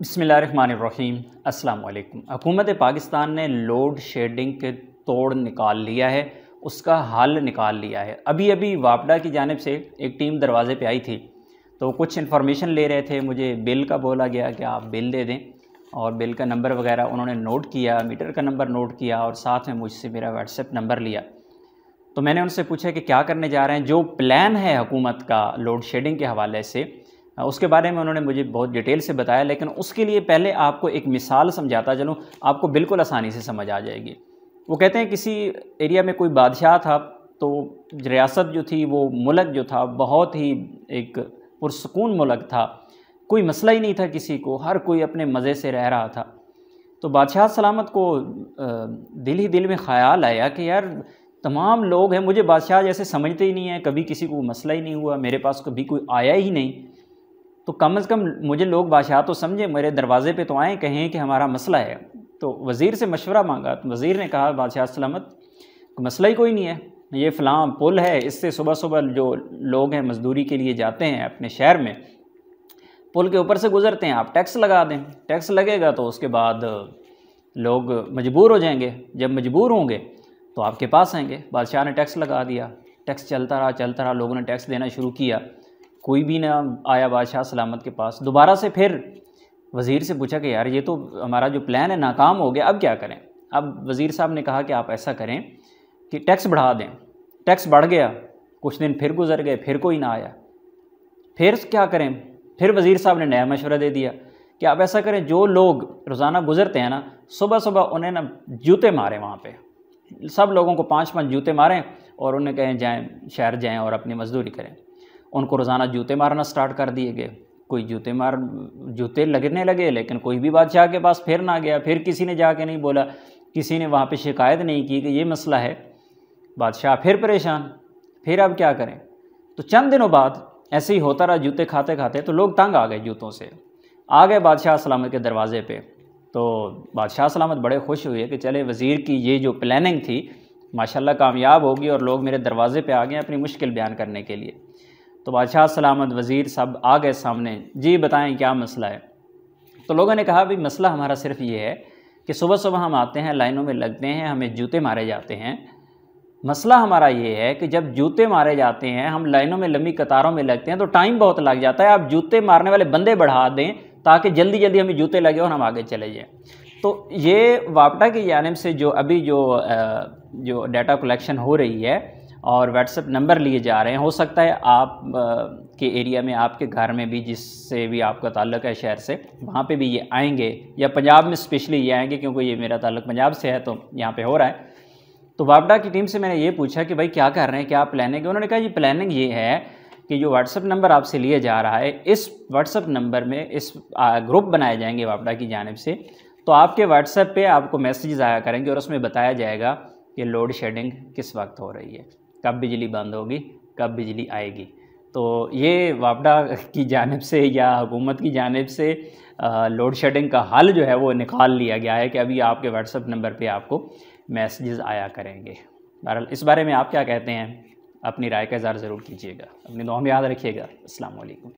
बसमीम अल्लाम हकूमत पाकिस्तान ने लोड शेडिंग के तोड़ निकाल लिया है उसका हल निकाल लिया है अभी अभी वापडा की जानब से एक टीम दरवाज़े पर आई थी तो कुछ इन्फॉर्मेशन ले रहे थे मुझे बिल का बोला गया कि आप बिल दे दें और बिल का नंबर वगैरह उन्होंने नोट किया मीटर का नंबर नोट किया और साथ में मुझसे मेरा व्हाट्सएप नंबर लिया तो मैंने उनसे पूछा कि क्या करने जा रहे हैं जो प्लान है हकूमत का लोड शेडिंग के हवाले से हाँ, उसके बारे में उन्होंने मुझे बहुत डिटेल से बताया लेकिन उसके लिए पहले आपको एक मिसाल समझाता चलूँ आपको बिल्कुल आसानी से समझ आ जाएगी वो कहते हैं किसी एरिया में कोई बादशाह था तो रियासत जो थी वो मुलक जो था बहुत ही एक पुरसकून मुलक था कोई मसला ही नहीं था किसी को हर कोई अपने मज़े से रह रहा था तो बादशाह सलामत को दिल ही दिल में खयाल आया कि यार तमाम लोग हैं मुझे बादशाह जैसे समझते ही नहीं है कभी किसी को मसला ही नहीं हुआ मेरे पास कभी कोई आया ही नहीं तो कम अज़ कम मुझे लोग बादशाह तो समझे मेरे दरवाज़े पर तो आए कहें कि हमारा मसला है तो वज़ीर से मशवरा मांगा तो वज़ीर ने कहा बादशाह सलामत मसला ही कोई नहीं है ये फ़लाँ पुल है इससे सुबह सुबह जो लोग हैं मज़दूरी के लिए जाते हैं अपने शहर में पुल के ऊपर से गुज़रते हैं आप टैक्स लगा दें टैक्स लगेगा तो उसके बाद लोग मजबूर हो जाएंगे जब मजबूर होंगे तो आपके पास आएंगे बादशाह ने टैक्स लगा दिया टैक्स चलता रहा चलता रहा लोगों ने टैक्स देना शुरू किया कोई भी ना आया बादशाह सलामत के पास दोबारा से फिर वज़ीर से पूछा कि यार ये तो हमारा जो प्लान है नाकाम हो गया अब क्या करें अब वज़ीर साहब ने कहा कि आप ऐसा करें कि टैक्स बढ़ा दें टैक्स बढ़ गया कुछ दिन फिर गुजर गए फिर कोई ना आया फिर क्या करें फिर वज़ीर साहब ने नया मशवरा दे दिया कि आप ऐसा करें जो लोग रोज़ाना गुजरते हैं ना सुबह सुबह उन्हें ना जूते मारें वहाँ पर सब लोगों को पाँच पाँच जूते मारें और उन्हें कहें जाएँ शहर जाएँ और अपनी मजदूरी करें उनको रोज़ाना जूते मारना स्टार्ट कर दिए गए कोई जूते मार जूते लगने लगे लेकिन कोई भी बादशाह के पास फिर ना गया फिर किसी ने जाके नहीं बोला किसी ने वहाँ पे शिकायत नहीं की कि ये मसला है बादशाह फिर परेशान फिर अब क्या करें तो चंद दिनों बाद ऐसे ही होता रहा जूते खाते खाते तो लोग तंग आ गए जूतों से आ गए बादशाह सलामत के दरवाज़े पे तो बादशाह सलामत बड़े खुश हुए कि चले वज़ीर की ये जो प्लानिंग थी माशाल्लाह कामयाब होगी और लोग मेरे दरवाज़े पे आ गए अपनी मुश्किल बयान करने के लिए तो बादशाह सलामत वज़ीर साहब आ गए सामने जी बताएं क्या मसला है तो लोगों ने कहा भाई मसला हमारा सिर्फ ये है कि सुबह सुबह हम आते हैं लाइनों में लगते हैं हमें जूते मारे जाते हैं मसला हमारा ये है कि जब जूते मारे जाते हैं हम लाइनों में लंबी कतारों में लगते हैं तो टाइम बहुत लग जाता है आप जूते मारने वाले बंदे बढ़ा दें ताकि जल्दी जल्दी हमें जूते लगे और हम आगे चले जाएँ तो ये वापटा की जानब से जो अभी जो जो डाटा कलेक्शन हो रही है और व्हाट्सएप नंबर लिए जा रहे हैं हो सकता है आप आ, के एरिया में आपके घर में भी जिससे भी आपका ताल्लुक है शहर से वहाँ पे भी ये आएंगे या पंजाब में स्पेशली ये आएंगे क्योंकि ये मेरा ताल्लुक पंजाब से है तो यहाँ पे हो रहा है तो वापडा की टीम से मैंने ये पूछा कि भाई क्या कर रहे हैं क्या प्लानिंग है उन्होंने कहा ये प्लानिंग ये है कि जो व्हाट्सअप नंबर आपसे लिया जा रहा है इस व्हाट्सअप नंबर में इस ग्रुप बनाए जाएंगे वापडा की जानब से तो आपके व्हाट्सएप पर आपको मैसेज आया करेंगे और उसमें बताया जाएगा कि लोड शेडिंग किस वक्त हो रही है कब बिजली बंद होगी कब बिजली आएगी तो ये वापडा की जानब से या हुकूमत की जानब से लोड शेडिंग का हल जो है वो निकाल लिया गया है कि अभी आपके व्हाट्सअप नंबर पे आपको मैसेजेस आया करेंगे बहरहाल इस बारे में आप क्या कहते हैं अपनी राय का इजहार ज़रूर कीजिएगा अपनी दुआ में याद रखिएगा अल्लाम